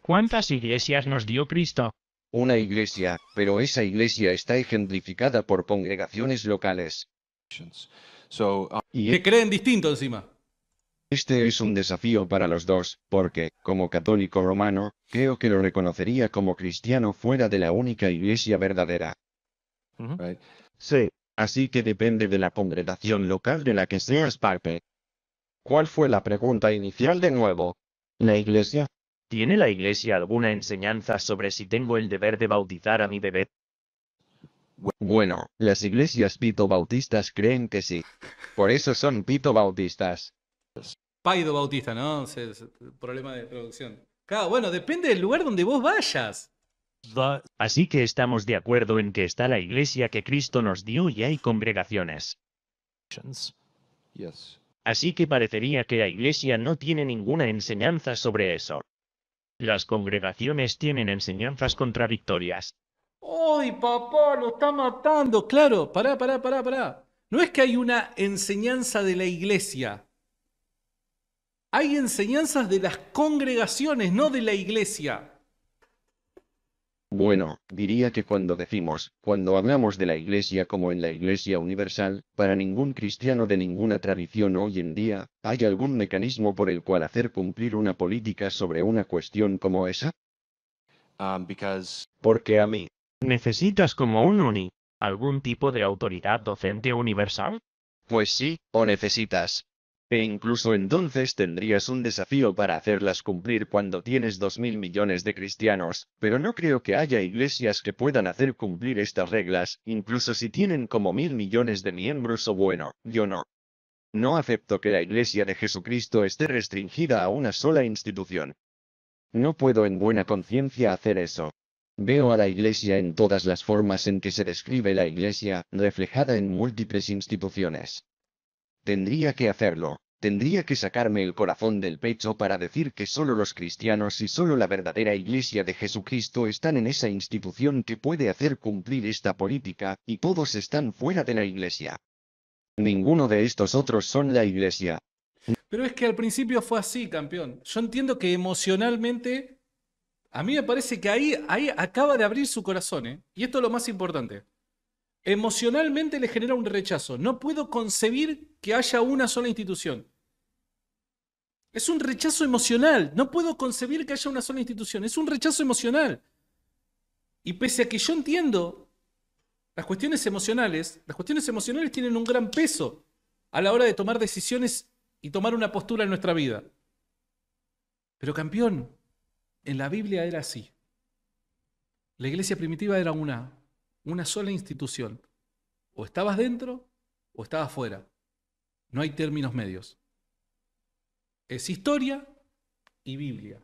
¿Cuántas iglesias nos dio Cristo? una iglesia, pero esa iglesia está ejemplificada por congregaciones locales. Um, y que creen distinto encima. Este es un desafío para los dos, porque, como católico romano, creo que lo reconocería como cristiano fuera de la única iglesia verdadera. Sí. Así que depende de la congregación local de la que seas parte. ¿Cuál fue la pregunta inicial de nuevo? La iglesia. ¿Tiene la Iglesia alguna enseñanza sobre si tengo el deber de bautizar a mi bebé? Bueno, las iglesias pito-bautistas creen que sí. Por eso son pito-bautistas. Paido Bautista, ¿no? Es problema de traducción. Claro, bueno, depende del lugar donde vos vayas. Así que estamos de acuerdo en que está la iglesia que Cristo nos dio y hay congregaciones. Así que parecería que la iglesia no tiene ninguna enseñanza sobre eso. Las congregaciones tienen enseñanzas contradictorias. ¡Ay, papá, lo está matando! Claro, pará, pará, pará, pará. No es que hay una enseñanza de la iglesia. Hay enseñanzas de las congregaciones, no de la iglesia. Bueno, diría que cuando decimos, cuando hablamos de la Iglesia como en la Iglesia Universal, para ningún cristiano de ninguna tradición hoy en día, ¿hay algún mecanismo por el cual hacer cumplir una política sobre una cuestión como esa? Um, Porque a mí. ¿Necesitas como un UNI, algún tipo de autoridad docente universal? Pues sí, o necesitas, e incluso entonces tendrías un desafío para hacerlas cumplir cuando tienes mil millones de cristianos, pero no creo que haya iglesias que puedan hacer cumplir estas reglas, incluso si tienen como mil millones de miembros o bueno, yo no. No acepto que la iglesia de Jesucristo esté restringida a una sola institución. No puedo en buena conciencia hacer eso. Veo a la Iglesia en todas las formas en que se describe la Iglesia, reflejada en múltiples instituciones. Tendría que hacerlo. Tendría que sacarme el corazón del pecho para decir que solo los cristianos y solo la verdadera Iglesia de Jesucristo están en esa institución que puede hacer cumplir esta política, y todos están fuera de la Iglesia. Ninguno de estos otros son la Iglesia. Pero es que al principio fue así, campeón. Yo entiendo que emocionalmente, a mí me parece que ahí, acaba de abrir su corazón, ¿eh? Y esto es lo más importante emocionalmente le genera un rechazo. No puedo concebir que haya una sola institución. Es un rechazo emocional. No puedo concebir que haya una sola institución. Es un rechazo emocional. Y pese a que yo entiendo las cuestiones emocionales, las cuestiones emocionales tienen un gran peso a la hora de tomar decisiones y tomar una postura en nuestra vida. Pero campeón, en la Biblia era así. La iglesia primitiva era una, una sola institución. O estabas dentro o estabas fuera. No hay términos medios. Es historia y Biblia.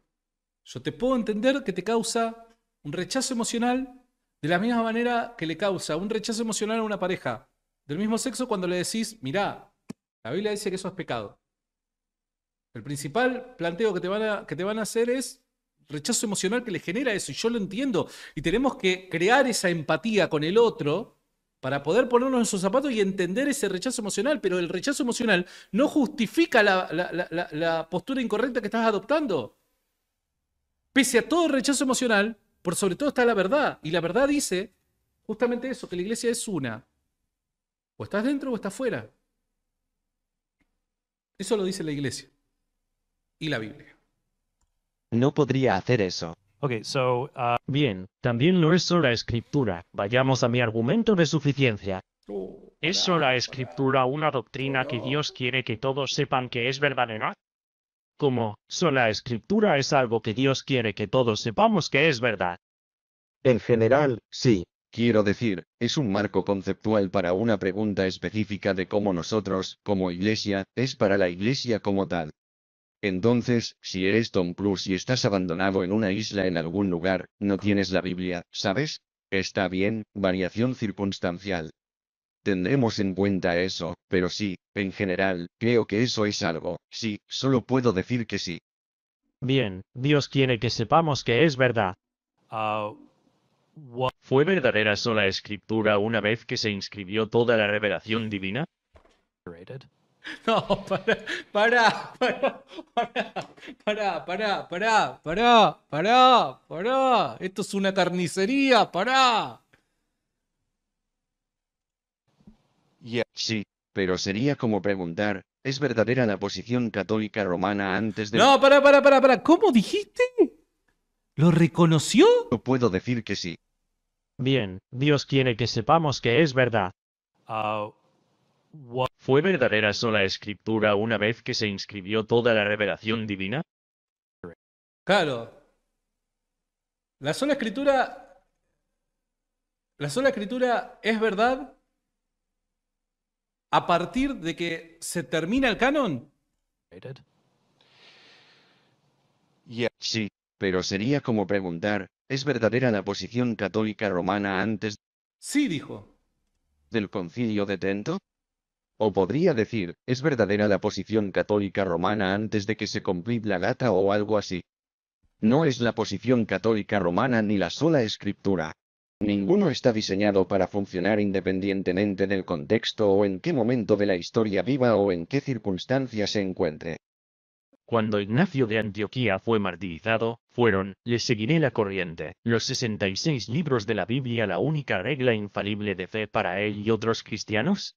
Yo te puedo entender que te causa un rechazo emocional de la misma manera que le causa un rechazo emocional a una pareja del mismo sexo cuando le decís, mirá, la Biblia dice que eso es pecado. El principal planteo que te van a, que te van a hacer es, rechazo emocional que le genera eso, y yo lo entiendo. Y tenemos que crear esa empatía con el otro para poder ponernos en sus zapatos y entender ese rechazo emocional, pero el rechazo emocional no justifica la, postura incorrecta que estás adoptando. Pese a todo el rechazo emocional, por sobre todo está la verdad, y la verdad dice justamente eso, que la iglesia es una. O estás dentro o estás fuera. Eso lo dice la iglesia y la Biblia. No podría hacer eso. so, uh, Bien, también lo es sola escritura. Vayamos a mi argumento de suficiencia. ¿Es sola escritura una doctrina que Dios quiere que todos sepan que es verdadera? Como, sola escritura es algo que Dios quiere que todos sepamos que es verdad. En general, sí. Quiero decir, es un marco conceptual para una pregunta específica de cómo nosotros, como iglesia, es para la iglesia como tal. Entonces, si eres Tom Plus y estás abandonado en una isla en algún lugar, no tienes la Biblia, ¿sabes? Está bien, variación circunstancial. Tendremos en cuenta eso, pero sí, en general, creo que eso es algo, sí, solo puedo decir que sí. Bien, Dios quiere que sepamos que es verdad. Ah, ¿Fue verdadera sola escritura una vez que se inscribió toda la revelación divina? No, para, para, para, para, para, para, para, para, pará. Esto es una carnicería, para. Ya, sí, pero sería como preguntar, ¿es verdadera la posición católica romana antes de... No, para, para, para, para. ¿cómo dijiste? ¿Lo reconoció? No puedo decir que sí. Bien, Dios quiere que sepamos que es verdad. ¿Fue verdadera sola escritura una vez que se inscribió toda la revelación divina? Claro. La sola escritura. La sola escritura es verdad a partir de que se termina el canon. Sí, pero sería como preguntar, ¿es verdadera la posición católica romana antes? Sí, dijo. ¿Del concilio de Tento? O podría decir, es verdadera la posición católica romana antes de que se complete la data o algo así. No es la posición católica romana ni la sola escritura. Ninguno está diseñado para funcionar independientemente del contexto o en qué momento de la historia viva o en qué circunstancias se encuentre. Cuando Ignacio de Antioquía fue martirizado, fueron, le seguiré la corriente, los 66 libros de la Biblia la única regla infalible de fe para él y otros cristianos?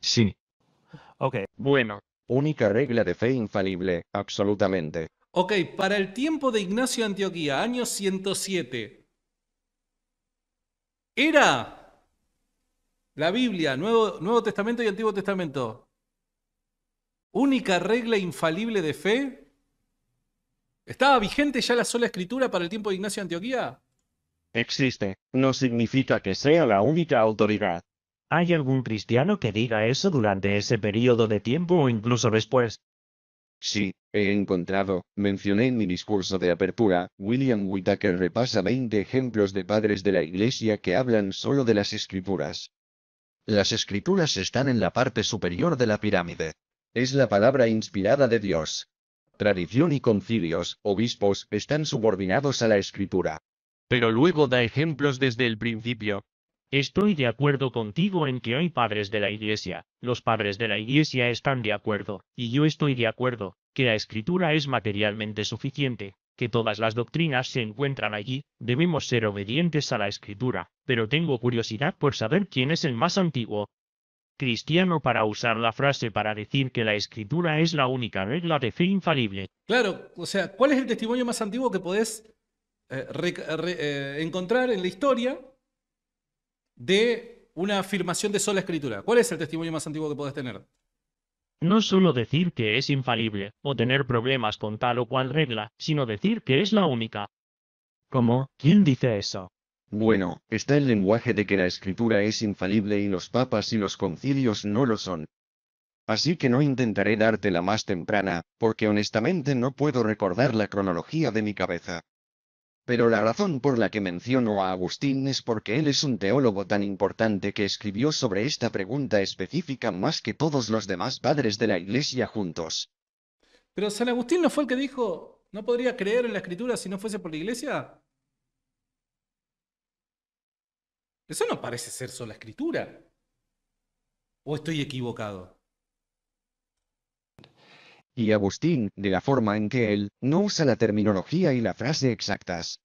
Sí. Ok. Bueno, única regla de fe infalible, absolutamente. Ok, para el tiempo de Ignacio Antioquía, año 107, ¿era la Biblia, Nuevo, Nuevo Testamento y Antiguo Testamento, única regla infalible de fe? ¿Estaba vigente ya la sola escritura para el tiempo de Ignacio Antioquía? Existe, no significa que sea la única autoridad, ¿Hay algún cristiano que diga eso durante ese periodo de tiempo o incluso después? Sí, he encontrado, mencioné en mi discurso de apertura, William Whitaker repasa 20 ejemplos de padres de la Iglesia que hablan solo de las escrituras. Las escrituras están en la parte superior de la pirámide. Es la palabra inspirada de Dios. Tradición y concilios, obispos, están subordinados a la escritura. Pero luego da ejemplos desde el principio, Estoy de acuerdo contigo en que hay padres de la Iglesia, los padres de la Iglesia están de acuerdo, y yo estoy de acuerdo, que la escritura es materialmente suficiente, que todas las doctrinas se encuentran allí, debemos ser obedientes a la escritura, pero tengo curiosidad por saber quién es el más antiguo. Cristiano para usar la frase para decir que la escritura es la única regla de fe infalible. Claro, o sea, ¿cuál es el testimonio más antiguo que podés eh, eh, encontrar en la historia de una afirmación de sola escritura. ¿Cuál es el testimonio más antiguo que puedes tener? No solo decir que es infalible, o tener problemas con tal o cual regla, sino decir que es la única. ¿Cómo? ¿Quién dice eso? Bueno, está el lenguaje de que la escritura es infalible y los papas y los concilios no lo son. Así que no intentaré darte la más temprana, porque honestamente no puedo recordar la cronología de mi cabeza. Pero la razón por la que menciono a Agustín es porque él es un teólogo tan importante que escribió sobre esta pregunta específica más que todos los demás padres de la Iglesia juntos. Pero San Agustín no fue el que dijo, no podría creer en la escritura si no fuese por la Iglesia. Eso no parece ser sola escritura. ¿O estoy equivocado? y Agustín, de la forma en que él, no usa la terminología y la frase exactas.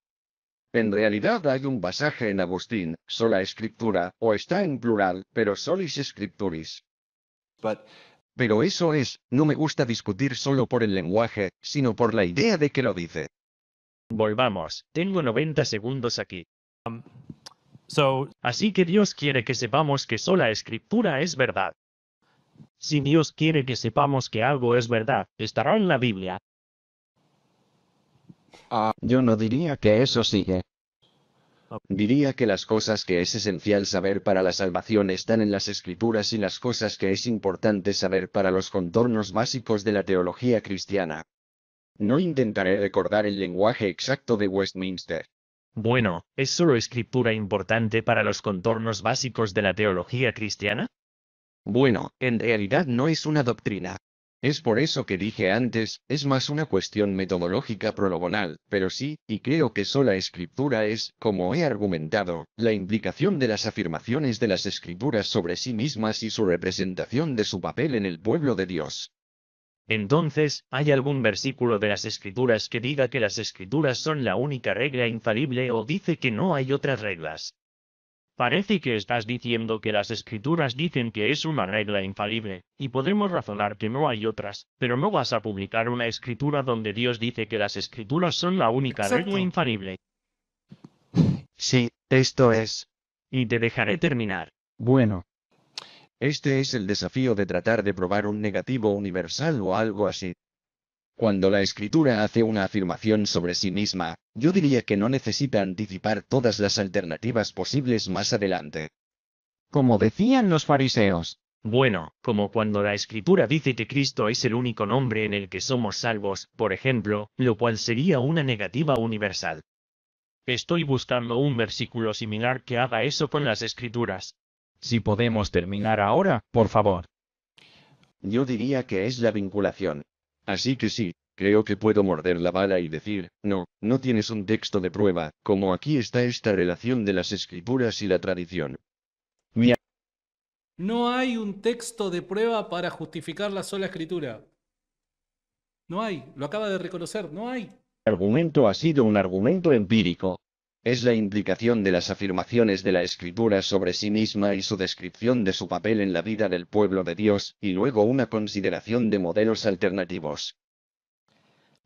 En realidad hay un pasaje en Agustín, sola escritura, o está en plural, pero solis scripturis. But... Pero eso es, no me gusta discutir solo por el lenguaje, sino por la idea de que lo dice. Volvamos, tengo 90 segundos aquí. Um, so... Así que Dios quiere que sepamos que sola escritura es verdad. Si Dios quiere que sepamos que algo es verdad, estará en la Biblia. Ah, yo no diría que eso sigue. Diría que las cosas que es esencial saber para la salvación están en las escrituras y las cosas que es importante saber para los contornos básicos de la teología cristiana. No intentaré recordar el lenguaje exacto de Westminster. Bueno, ¿es solo escritura importante para los contornos básicos de la teología cristiana? Bueno, en realidad no es una doctrina. Es por eso que dije antes, es más una cuestión metodológica prologonal, pero sí, y creo que sola escritura es, como he argumentado, la implicación de las afirmaciones de las escrituras sobre sí mismas y su representación de su papel en el pueblo de Dios. Entonces, ¿hay algún versículo de las escrituras que diga que las escrituras son la única regla infalible o dice que no hay otras reglas? Parece que estás diciendo que las escrituras dicen que es una regla infalible, y podremos razonar que no hay otras, pero no vas a publicar una escritura donde Dios dice que las escrituras son la única regla infalible. Sí, esto es. Y te dejaré terminar. Bueno. Este es el desafío de tratar de probar un negativo universal o algo así. Cuando la escritura hace una afirmación sobre sí misma, yo diría que no necesita anticipar todas las alternativas posibles más adelante. Como decían los fariseos. Bueno, como cuando la escritura dice que Cristo es el único nombre en el que somos salvos, por ejemplo, lo cual sería una negativa universal. Estoy buscando un versículo similar que haga eso con las escrituras. Si podemos terminar ahora, por favor. Yo diría que es la vinculación. Así que sí, creo que puedo morder la bala y decir, no, no tienes un texto de prueba, como aquí está esta relación de las escrituras y la tradición. No hay un texto de prueba para justificar la sola escritura. No hay, lo acaba de reconocer, no hay. El argumento ha sido un argumento empírico, es la implicación de las afirmaciones de la escritura sobre sí misma y su descripción de su papel en la vida del pueblo de Dios, y luego una consideración de modelos alternativos.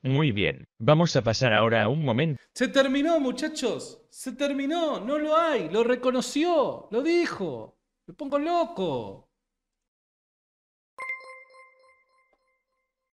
Muy bien, vamos a pasar ahora a un momento. Se terminó, muchachos, se terminó, no lo hay, lo reconoció, lo dijo, me pongo loco.